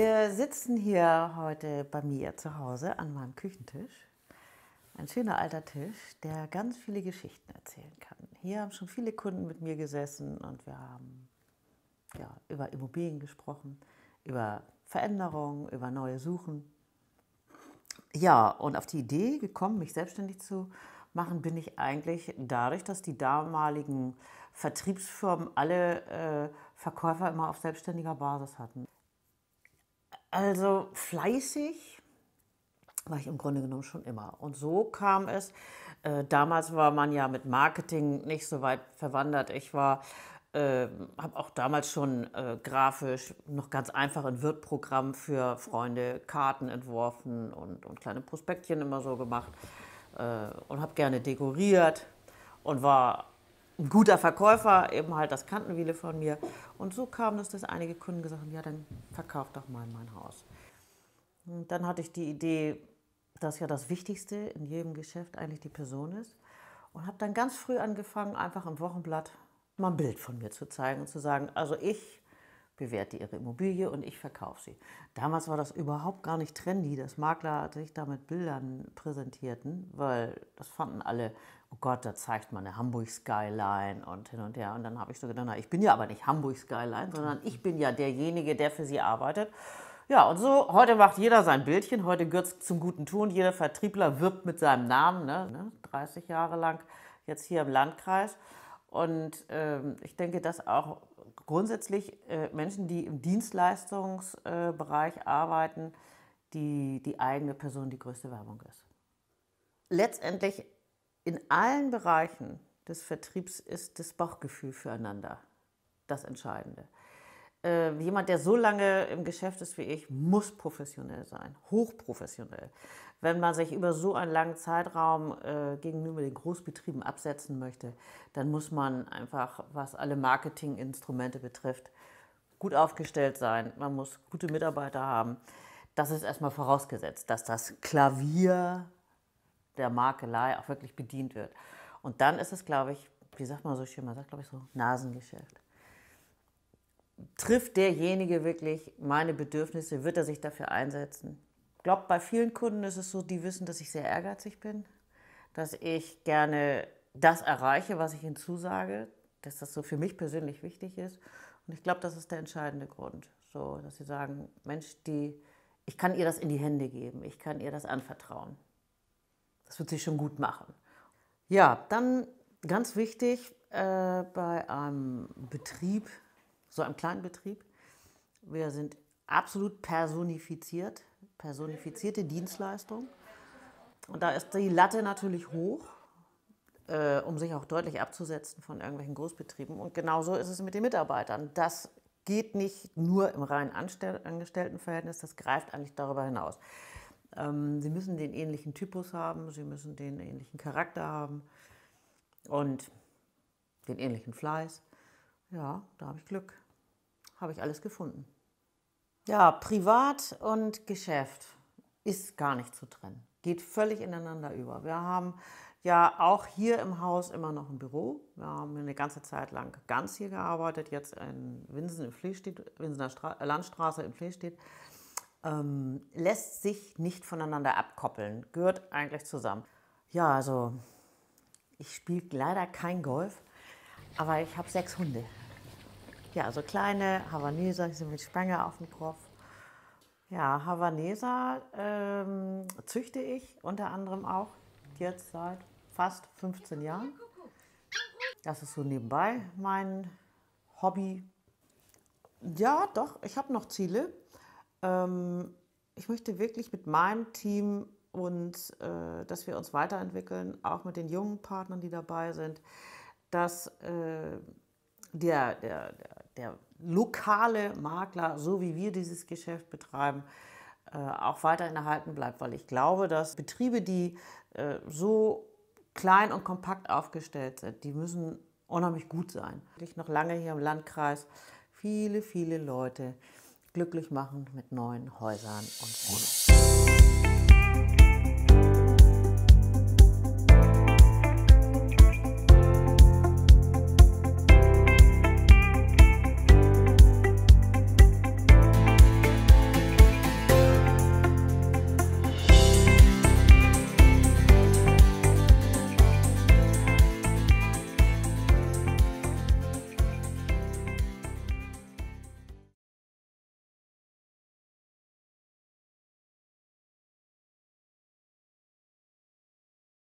Wir sitzen hier heute bei mir zu Hause an meinem Küchentisch. Ein schöner alter Tisch, der ganz viele Geschichten erzählen kann. Hier haben schon viele Kunden mit mir gesessen und wir haben ja, über Immobilien gesprochen, über Veränderungen, über neue Suchen. Ja, und auf die Idee gekommen, mich selbstständig zu machen, bin ich eigentlich dadurch, dass die damaligen Vertriebsfirmen alle äh, Verkäufer immer auf selbstständiger Basis hatten. Also fleißig war ich im Grunde genommen schon immer. Und so kam es. Äh, damals war man ja mit Marketing nicht so weit verwandert. Ich war äh, habe auch damals schon äh, grafisch noch ganz einfach ein Wirtprogramm für Freunde Karten entworfen und, und kleine Prospektchen immer so gemacht äh, und habe gerne dekoriert und war ein guter Verkäufer, eben halt das Kantenwiele von mir. Und so kam es, dass einige Kunden gesagt haben, ja, dann verkauf doch mal mein Haus. Und dann hatte ich die Idee, dass ja das Wichtigste in jedem Geschäft eigentlich die Person ist. Und habe dann ganz früh angefangen, einfach im Wochenblatt mal ein Bild von mir zu zeigen und zu sagen, also ich bewerte ihre Immobilie und ich verkaufe sie. Damals war das überhaupt gar nicht trendy, dass Makler sich da mit Bildern präsentierten, weil das fanden alle, oh Gott, da zeigt man eine Hamburg Skyline und hin und her. Und dann habe ich so gedacht, na, ich bin ja aber nicht Hamburg Skyline, sondern ich bin ja derjenige, der für sie arbeitet. Ja, und so, heute macht jeder sein Bildchen, heute gehört es zum guten Ton, jeder Vertriebler wirbt mit seinem Namen, ne, 30 ne, Jahre lang jetzt hier im Landkreis. Und ähm, ich denke, dass auch grundsätzlich äh, Menschen, die im Dienstleistungsbereich äh, arbeiten, die, die eigene Person die größte Werbung ist. Letztendlich in allen Bereichen des Vertriebs ist das Bauchgefühl füreinander das Entscheidende äh, jemand, der so lange im Geschäft ist wie ich, muss professionell sein, hochprofessionell. Wenn man sich über so einen langen Zeitraum äh, gegenüber den Großbetrieben absetzen möchte, dann muss man einfach, was alle Marketinginstrumente betrifft, gut aufgestellt sein. Man muss gute Mitarbeiter haben. Das ist erstmal vorausgesetzt, dass das Klavier der Makelei auch wirklich bedient wird. Und dann ist es, glaube ich, wie sagt man so schön, man sagt, glaube ich, so Nasengeschäft trifft derjenige wirklich meine Bedürfnisse, wird er sich dafür einsetzen. Ich glaube, bei vielen Kunden ist es so, die wissen, dass ich sehr ehrgeizig bin, dass ich gerne das erreiche, was ich ihnen zusage, dass das so für mich persönlich wichtig ist. Und ich glaube, das ist der entscheidende Grund, so, dass sie sagen, Mensch, die, ich kann ihr das in die Hände geben, ich kann ihr das anvertrauen. Das wird sie schon gut machen. Ja, dann ganz wichtig, äh, bei einem Betrieb so einem kleinen Betrieb. Wir sind absolut personifiziert, personifizierte Dienstleistung. Und da ist die Latte natürlich hoch, äh, um sich auch deutlich abzusetzen von irgendwelchen Großbetrieben. Und genauso ist es mit den Mitarbeitern. Das geht nicht nur im rein Anstell Angestelltenverhältnis, das greift eigentlich darüber hinaus. Ähm, sie müssen den ähnlichen Typus haben, sie müssen den ähnlichen Charakter haben und den ähnlichen Fleiß ja, da habe ich Glück. Habe ich alles gefunden. Ja, privat und Geschäft ist gar nicht zu trennen. Geht völlig ineinander über. Wir haben ja auch hier im Haus immer noch ein Büro. Wir haben eine ganze Zeit lang ganz hier gearbeitet, jetzt in Winsen in Flestedt, Winsener Stra äh, Landstraße in Flestedt. Ähm, lässt sich nicht voneinander abkoppeln, gehört eigentlich zusammen. Ja, also ich spiele leider kein Golf. Aber ich habe sechs Hunde. Ja, also kleine Havaneser, die sind mit Spenger auf dem Kopf. Ja, Havaneser ähm, züchte ich unter anderem auch jetzt seit fast 15 Jahren. Das ist so nebenbei mein Hobby. Ja, doch, ich habe noch Ziele. Ähm, ich möchte wirklich mit meinem Team und äh, dass wir uns weiterentwickeln, auch mit den jungen Partnern, die dabei sind dass äh, der, der, der, lokale Makler, so wie wir dieses Geschäft betreiben, äh, auch weiterhin erhalten bleibt, weil ich glaube, dass Betriebe, die äh, so klein und kompakt aufgestellt sind, die müssen unheimlich gut sein. Ich noch lange hier im Landkreis viele, viele Leute glücklich machen mit neuen Häusern und Wohnungen.